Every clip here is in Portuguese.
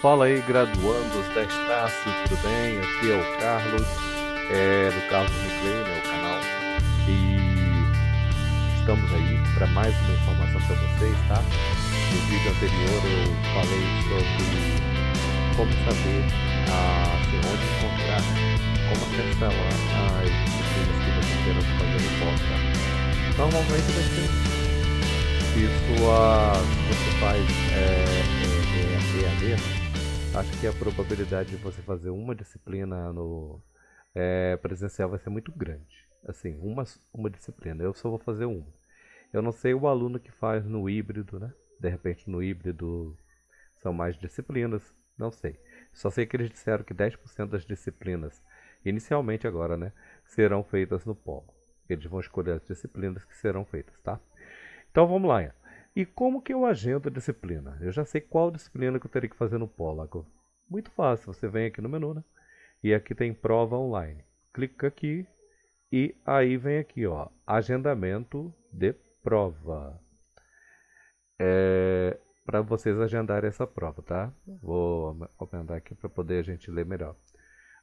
Fala aí, graduandos da traços, tudo bem? Aqui é o Carlos, é, do Carlos Nuclear, né, o canal. E estamos aí para mais uma informação para vocês, tá? No vídeo anterior eu falei sobre como saber assim, onde encontrar, como acessar as disciplinas que você queira fazer no pós, Normalmente vai ser isso a, ah, você faz. É, acho que a probabilidade de você fazer uma disciplina no é, presencial vai ser muito grande. Assim, uma, uma disciplina, eu só vou fazer uma. Eu não sei o aluno que faz no híbrido, né? De repente no híbrido são mais disciplinas, não sei. Só sei que eles disseram que 10% das disciplinas, inicialmente agora, né, serão feitas no polo. Eles vão escolher as disciplinas que serão feitas, tá? Então vamos lá. E como que eu agendo a disciplina? Eu já sei qual disciplina que eu terei que fazer no Pólago. Muito fácil, você vem aqui no menu, né? E aqui tem prova online. Clica aqui e aí vem aqui, ó, agendamento de prova. É para vocês agendarem essa prova, tá? Vou aumentar aqui para poder a gente ler melhor.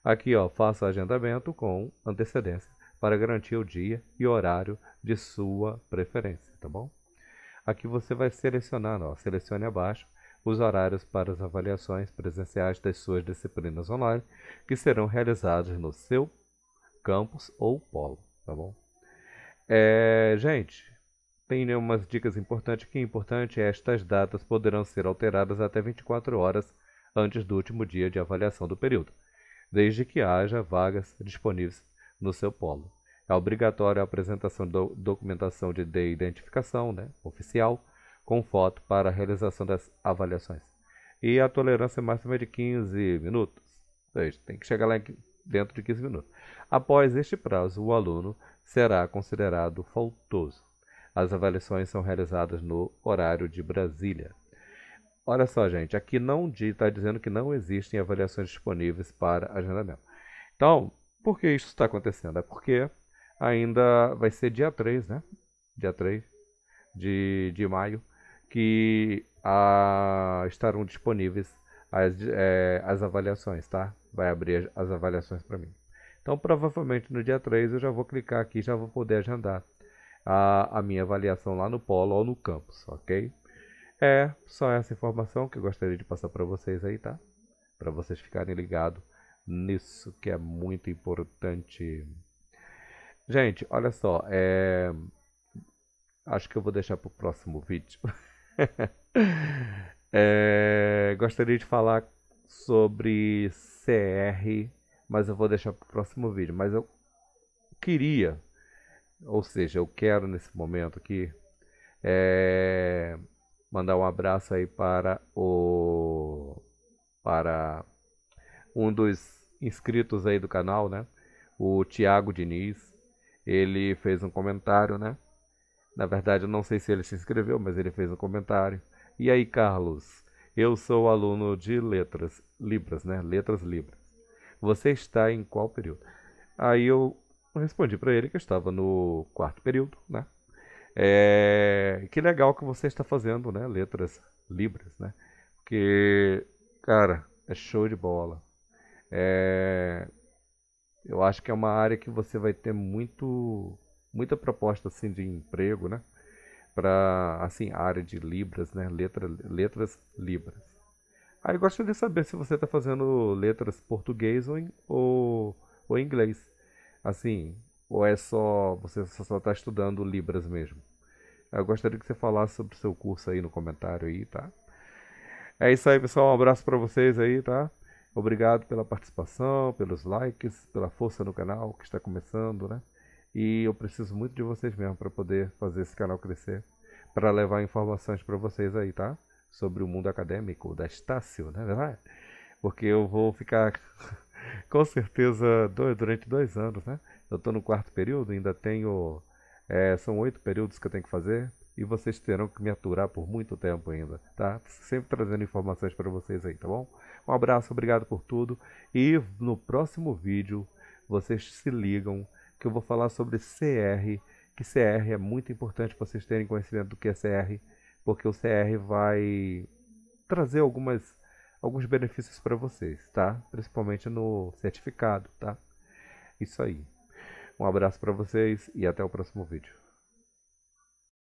Aqui, ó, faça agendamento com antecedência para garantir o dia e horário de sua preferência, tá bom? Aqui você vai selecionar, ó, selecione abaixo, os horários para as avaliações presenciais das suas disciplinas online, que serão realizadas no seu campus ou polo, tá bom? É, gente, tem umas dicas importantes O Importante, estas datas poderão ser alteradas até 24 horas antes do último dia de avaliação do período, desde que haja vagas disponíveis no seu polo. É obrigatória a apresentação da do documentação de, de identificação né, oficial com foto para a realização das avaliações. E a tolerância máxima é de 15 minutos. Ou seja, tem que chegar lá dentro de 15 minutos. Após este prazo, o aluno será considerado faltoso. As avaliações são realizadas no horário de Brasília. Olha só, gente, aqui não está dizendo que não existem avaliações disponíveis para agendamento. Então, por que isso está acontecendo? É porque ainda vai ser dia 3, né? Dia 3 de, de maio, que a, estarão disponíveis as, é, as avaliações, tá? Vai abrir as, as avaliações para mim. Então, provavelmente no dia 3 eu já vou clicar aqui já vou poder agendar a, a minha avaliação lá no Polo ou no campus, ok? É só essa informação que eu gostaria de passar para vocês aí, tá? Para vocês ficarem ligados nisso que é muito importante. Gente, olha só, é... acho que eu vou deixar para o próximo vídeo. é... Gostaria de falar sobre CR, mas eu vou deixar para o próximo vídeo. Mas eu queria, ou seja, eu quero nesse momento aqui é... mandar um abraço aí para o para um dos inscritos aí do canal, né? O Tiago Diniz, ele fez um comentário, né? Na verdade, eu não sei se ele se inscreveu, mas ele fez um comentário. E aí, Carlos? Eu sou aluno de letras, libras, né? Letras libras. Você está em qual período? Aí eu respondi para ele que eu estava no quarto período, né? É, que legal que você está fazendo, né? Letras libras, né? Porque, cara, é show de bola. É, eu acho que é uma área que você vai ter muito muita proposta assim de emprego, né? Para assim, área de libras, né? Letras, letras libras. Aí ah, gostaria de saber se você está fazendo letras português ou, ou, ou inglês. Assim, ou é só você só está estudando libras mesmo? Eu gostaria que você falasse sobre o seu curso aí no comentário aí, tá? É isso aí, pessoal. Um abraço para vocês aí, tá? Obrigado pela participação, pelos likes, pela força no canal que está começando, né? E eu preciso muito de vocês mesmo para poder fazer esse canal crescer, para levar informações para vocês aí, tá? Sobre o mundo acadêmico da Estácio, né, verdade? É? Porque eu vou ficar com certeza dois, durante dois anos, né? Eu estou no quarto período, ainda tenho é, são oito períodos que eu tenho que fazer, e vocês terão que me aturar por muito tempo ainda, tá? Sempre trazendo informações para vocês aí, tá bom? Um abraço, obrigado por tudo e no próximo vídeo vocês se ligam que eu vou falar sobre CR, que CR é muito importante vocês terem conhecimento do que é CR, porque o CR vai trazer algumas alguns benefícios para vocês, tá? Principalmente no certificado, tá? Isso aí. Um abraço para vocês e até o próximo vídeo.